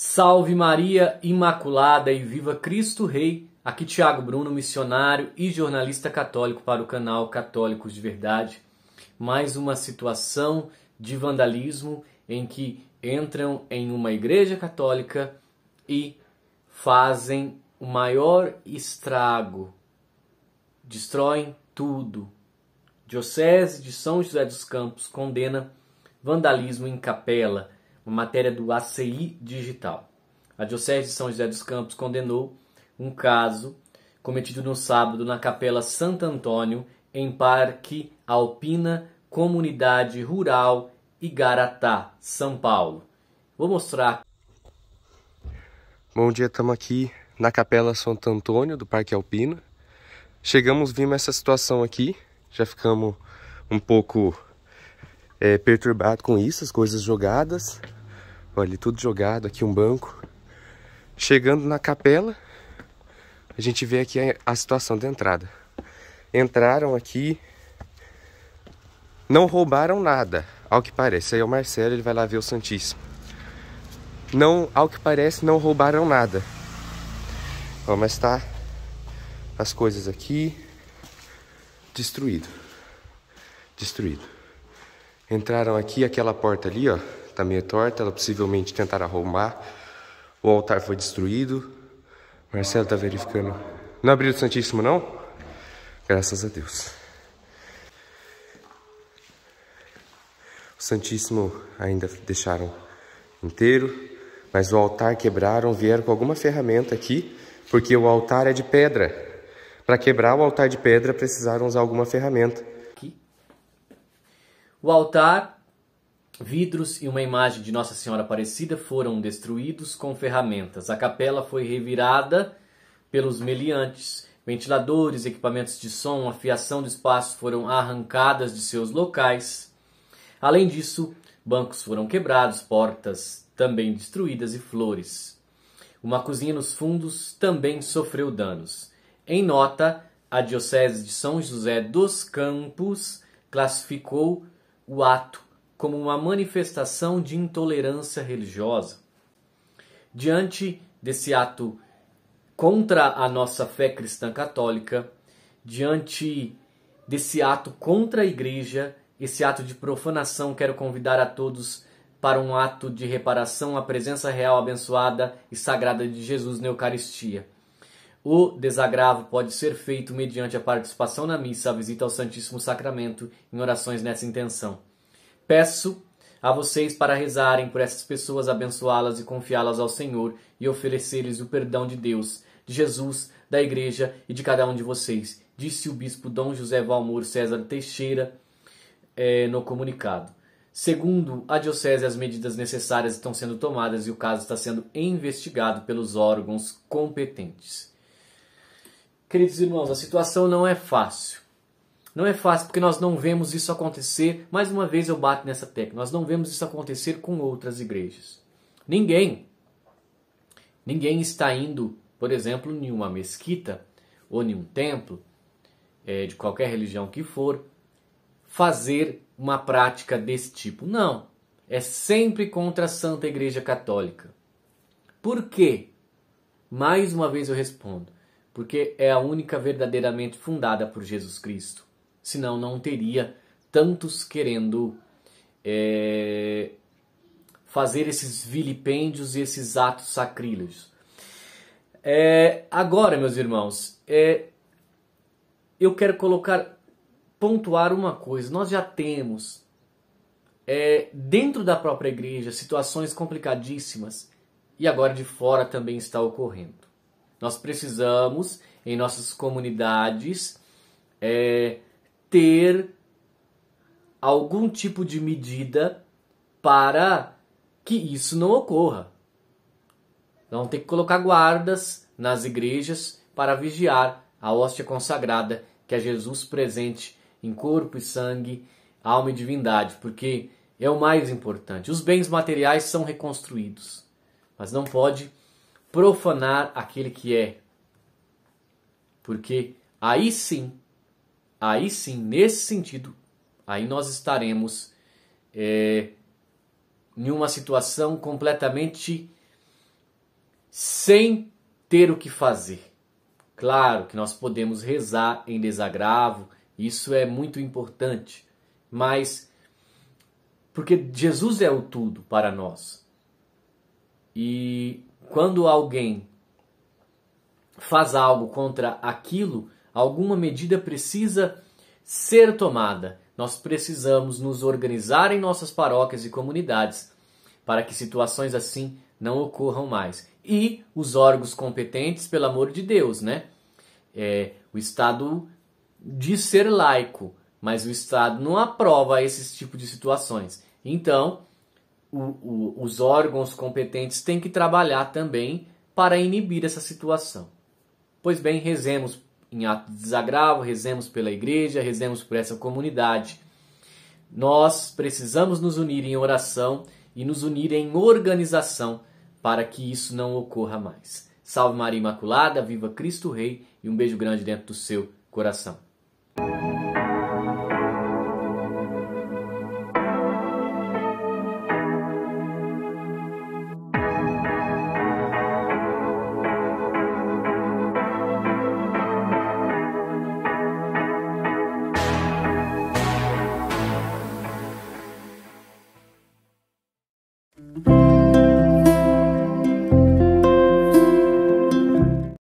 Salve Maria Imaculada e viva Cristo Rei! Aqui Tiago Bruno, missionário e jornalista católico para o canal Católicos de Verdade. Mais uma situação de vandalismo em que entram em uma igreja católica e fazem o maior estrago. Destroem tudo. Diocese de São José dos Campos condena vandalismo em capela uma matéria do ACI Digital. A Diocese de São José dos Campos condenou um caso cometido no sábado na Capela Santo Antônio, em Parque Alpina, Comunidade Rural Igaratá, São Paulo. Vou mostrar. Bom dia, estamos aqui na Capela Santo Antônio do Parque Alpina. Chegamos, vimos essa situação aqui, já ficamos um pouco é, com isso, as coisas jogadas. Olha, tudo jogado, aqui um banco. Chegando na capela, a gente vê aqui a, a situação da entrada. Entraram aqui, não roubaram nada, ao que parece. Aí é o Marcelo, ele vai lá ver o Santíssimo. Não, ao que parece, não roubaram nada. Ó, mas tá as coisas aqui destruído. Destruído. Entraram aqui, aquela porta ali, ó, está meio torta, ela possivelmente tentará arrombar. O altar foi destruído. Marcelo está verificando. Não abriu o Santíssimo, não? Graças a Deus. O Santíssimo ainda deixaram inteiro, mas o altar quebraram, vieram com alguma ferramenta aqui, porque o altar é de pedra. Para quebrar o altar de pedra precisaram usar alguma ferramenta. Aqui. O altar Vidros e uma imagem de Nossa Senhora Aparecida foram destruídos com ferramentas. A capela foi revirada pelos meliantes. Ventiladores, equipamentos de som, a fiação do espaço foram arrancadas de seus locais. Além disso, bancos foram quebrados, portas também destruídas e flores. Uma cozinha nos fundos também sofreu danos. Em nota, a Diocese de São José dos Campos classificou o ato como uma manifestação de intolerância religiosa. Diante desse ato contra a nossa fé cristã católica, diante desse ato contra a igreja, esse ato de profanação, quero convidar a todos para um ato de reparação à presença real, abençoada e sagrada de Jesus na Eucaristia. O desagravo pode ser feito mediante a participação na missa, a visita ao Santíssimo Sacramento, em orações nessa intenção. Peço a vocês para rezarem por essas pessoas, abençoá-las e confiá-las ao Senhor e oferecer-lhes o perdão de Deus, de Jesus, da Igreja e de cada um de vocês, disse o bispo Dom José Valmor César Teixeira é, no comunicado. Segundo a Diocese, as medidas necessárias estão sendo tomadas e o caso está sendo investigado pelos órgãos competentes. Queridos irmãos, a situação não é fácil. Não é fácil porque nós não vemos isso acontecer. Mais uma vez eu bato nessa tecla. Nós não vemos isso acontecer com outras igrejas. Ninguém, ninguém está indo, por exemplo, em uma mesquita ou em um templo é, de qualquer religião que for, fazer uma prática desse tipo. Não. É sempre contra a Santa Igreja Católica. Por quê? Mais uma vez eu respondo. Porque é a única verdadeiramente fundada por Jesus Cristo senão não teria tantos querendo é, fazer esses vilipêndios e esses atos sacrílegos. É, agora, meus irmãos, é, eu quero colocar, pontuar uma coisa. Nós já temos é, dentro da própria igreja situações complicadíssimas e agora de fora também está ocorrendo. Nós precisamos, em nossas comunidades, é, ter algum tipo de medida para que isso não ocorra. Então tem que colocar guardas nas igrejas para vigiar a hóstia consagrada que é Jesus presente em corpo e sangue, alma e divindade, porque é o mais importante. Os bens materiais são reconstruídos, mas não pode profanar aquele que é. Porque aí sim aí sim, nesse sentido, aí nós estaremos é, em uma situação completamente sem ter o que fazer. Claro que nós podemos rezar em desagravo, isso é muito importante, mas porque Jesus é o tudo para nós. E quando alguém faz algo contra aquilo alguma medida precisa ser tomada. Nós precisamos nos organizar em nossas paróquias e comunidades para que situações assim não ocorram mais. E os órgãos competentes, pelo amor de Deus, né? É, o Estado diz ser laico, mas o Estado não aprova esses tipos de situações. Então, o, o, os órgãos competentes têm que trabalhar também para inibir essa situação. Pois bem, rezemos em ato de desagravo, rezemos pela igreja, rezemos por essa comunidade. Nós precisamos nos unir em oração e nos unir em organização para que isso não ocorra mais. Salve Maria Imaculada, viva Cristo Rei e um beijo grande dentro do seu coração.